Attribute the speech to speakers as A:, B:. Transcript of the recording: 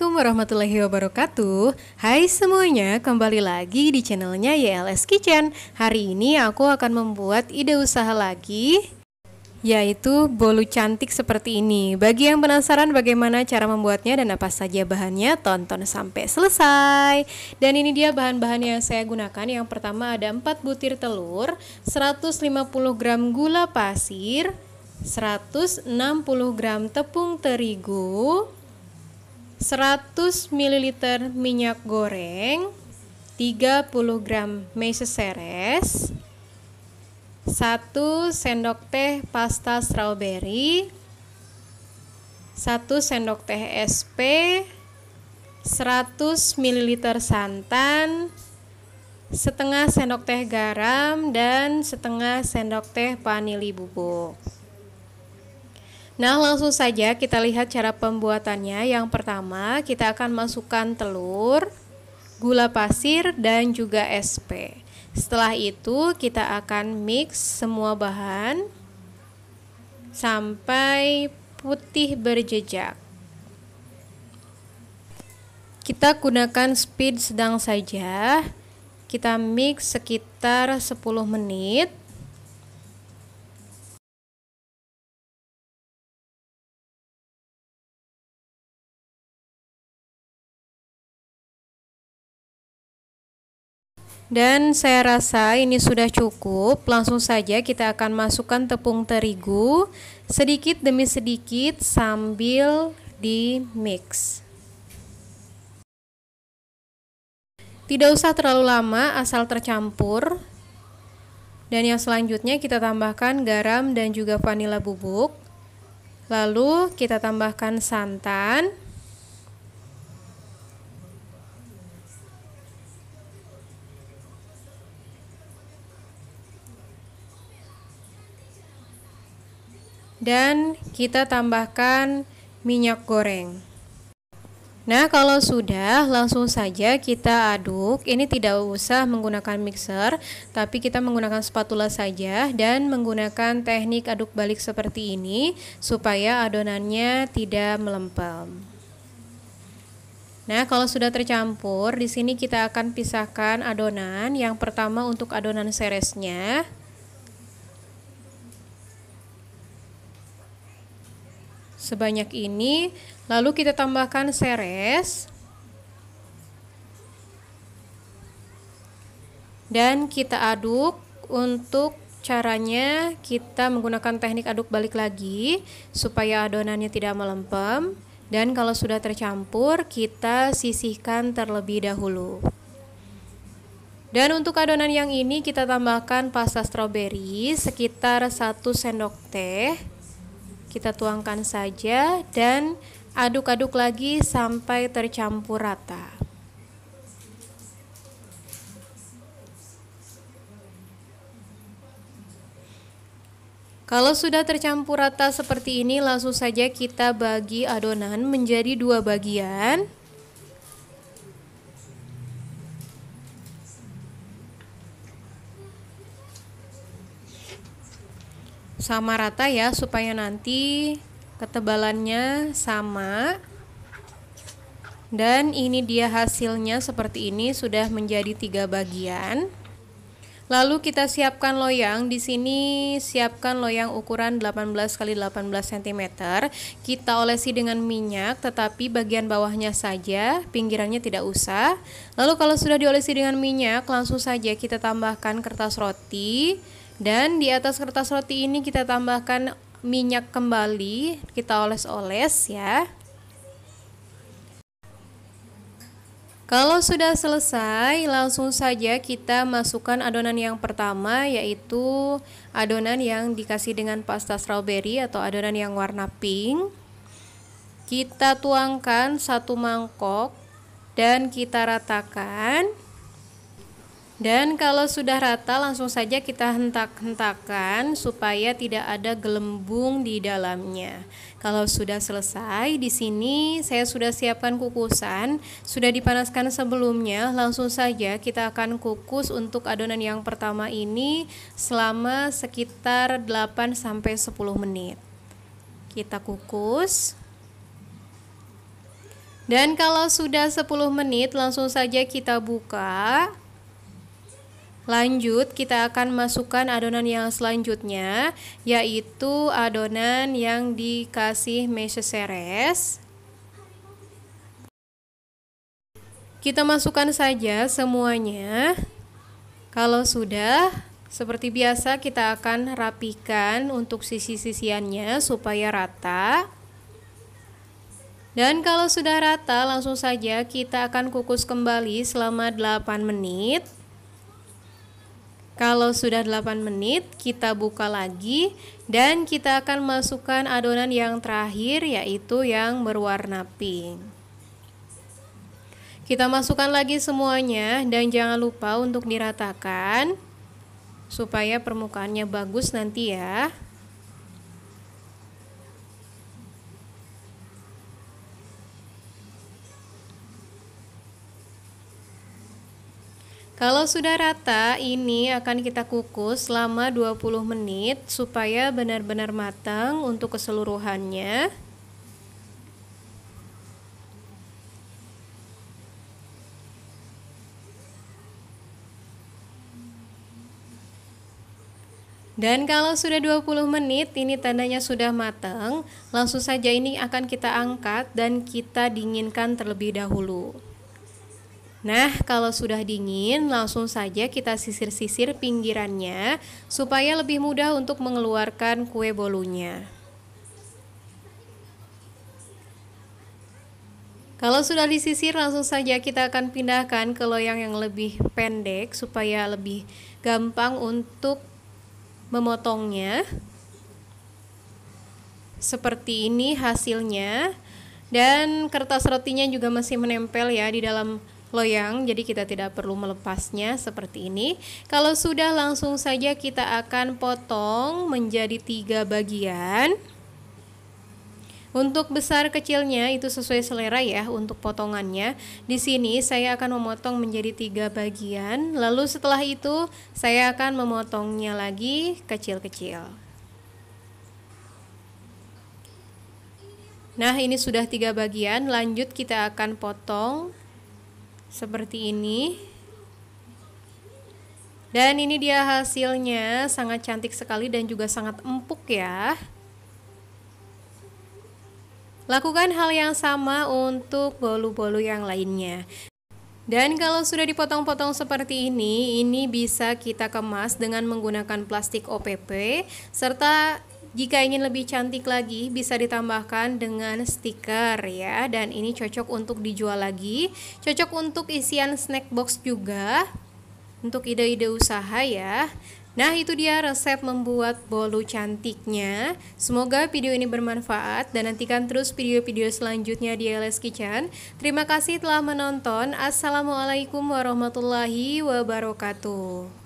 A: Assalamualaikum warahmatullahi wabarakatuh Hai semuanya, kembali lagi di channelnya YLS Kitchen Hari ini aku akan membuat ide usaha lagi Yaitu bolu cantik seperti ini Bagi yang penasaran bagaimana cara membuatnya dan apa saja bahannya Tonton sampai selesai Dan ini dia bahan-bahan yang saya gunakan Yang pertama ada 4 butir telur 150 gram gula pasir 160 gram tepung terigu 100 ml minyak goreng, 30 gram meseseres, 1 sendok teh pasta strawberry, 1 sendok teh SP, 100 ml santan, setengah sendok teh garam dan setengah sendok teh vanili bubuk. Nah, langsung saja kita lihat cara pembuatannya. Yang pertama, kita akan masukkan telur, gula pasir, dan juga SP. Setelah itu, kita akan mix semua bahan sampai putih berjejak. Kita gunakan speed sedang saja. Kita mix sekitar 10 menit. Dan saya rasa ini sudah cukup. Langsung saja kita akan masukkan tepung terigu sedikit demi sedikit sambil di mix. Tidak usah terlalu lama asal tercampur. Dan yang selanjutnya kita tambahkan garam dan juga vanila bubuk. Lalu kita tambahkan santan. dan kita tambahkan minyak goreng. Nah, kalau sudah, langsung saja kita aduk. Ini tidak usah menggunakan mixer, tapi kita menggunakan spatula saja dan menggunakan teknik aduk balik seperti ini supaya adonannya tidak melempem. Nah, kalau sudah tercampur, di sini kita akan pisahkan adonan. Yang pertama untuk adonan seresnya, sebanyak ini. Lalu kita tambahkan seres. Dan kita aduk untuk caranya kita menggunakan teknik aduk balik lagi supaya adonannya tidak melempem. Dan kalau sudah tercampur, kita sisihkan terlebih dahulu. Dan untuk adonan yang ini kita tambahkan pasta stroberi sekitar 1 sendok teh kita tuangkan saja dan aduk-aduk lagi sampai tercampur rata. Kalau sudah tercampur rata seperti ini, langsung saja kita bagi adonan menjadi dua bagian. sama rata ya supaya nanti ketebalannya sama dan ini dia hasilnya seperti ini sudah menjadi tiga bagian lalu kita siapkan loyang di sini siapkan loyang ukuran 18 x 18 cm kita olesi dengan minyak tetapi bagian bawahnya saja pinggirannya tidak usah lalu kalau sudah diolesi dengan minyak langsung saja kita tambahkan kertas roti dan di atas kertas roti ini kita tambahkan minyak kembali, kita oles-oles ya. Kalau sudah selesai, langsung saja kita masukkan adonan yang pertama yaitu adonan yang dikasih dengan pasta strawberry atau adonan yang warna pink. Kita tuangkan satu mangkok dan kita ratakan. Dan kalau sudah rata langsung saja kita hentak-hentakan supaya tidak ada gelembung di dalamnya. Kalau sudah selesai di sini saya sudah siapkan kukusan, sudah dipanaskan sebelumnya, langsung saja kita akan kukus untuk adonan yang pertama ini selama sekitar 8 10 menit. Kita kukus. Dan kalau sudah 10 menit langsung saja kita buka. Lanjut, kita akan masukkan adonan yang selanjutnya, yaitu adonan yang dikasih meseseres. Kita masukkan saja semuanya. Kalau sudah, seperti biasa kita akan rapikan untuk sisi-sisiannya supaya rata. Dan kalau sudah rata, langsung saja kita akan kukus kembali selama 8 menit. Kalau sudah 8 menit, kita buka lagi dan kita akan masukkan adonan yang terakhir yaitu yang berwarna pink. Kita masukkan lagi semuanya dan jangan lupa untuk diratakan supaya permukaannya bagus nanti ya. Kalau sudah rata, ini akan kita kukus selama 20 menit supaya benar-benar matang untuk keseluruhannya. Dan kalau sudah 20 menit, ini tandanya sudah matang. Langsung saja ini akan kita angkat dan kita dinginkan terlebih dahulu. Nah, kalau sudah dingin, langsung saja kita sisir-sisir pinggirannya supaya lebih mudah untuk mengeluarkan kue bolunya. Kalau sudah disisir, langsung saja kita akan pindahkan ke loyang yang lebih pendek supaya lebih gampang untuk memotongnya. Seperti ini hasilnya. Dan kertas rotinya juga masih menempel ya di dalam loyang, jadi kita tidak perlu melepasnya seperti ini. Kalau sudah langsung saja kita akan potong menjadi tiga bagian. Untuk besar kecilnya itu sesuai selera ya untuk potongannya. Di sini saya akan memotong menjadi tiga bagian, lalu setelah itu saya akan memotongnya lagi kecil-kecil. Nah ini sudah tiga bagian, lanjut kita akan potong seperti ini dan ini dia hasilnya sangat cantik sekali dan juga sangat empuk ya lakukan hal yang sama untuk bolu-bolu yang lainnya dan kalau sudah dipotong-potong seperti ini, ini bisa kita kemas dengan menggunakan plastik OPP serta jika ingin lebih cantik lagi, bisa ditambahkan dengan stiker ya. Dan ini cocok untuk dijual lagi, cocok untuk isian snack box juga, untuk ide-ide usaha ya. Nah, itu dia resep membuat bolu cantiknya. Semoga video ini bermanfaat dan nantikan terus video-video selanjutnya di LS Kitchen. Terima kasih telah menonton. Assalamualaikum warahmatullahi wabarakatuh.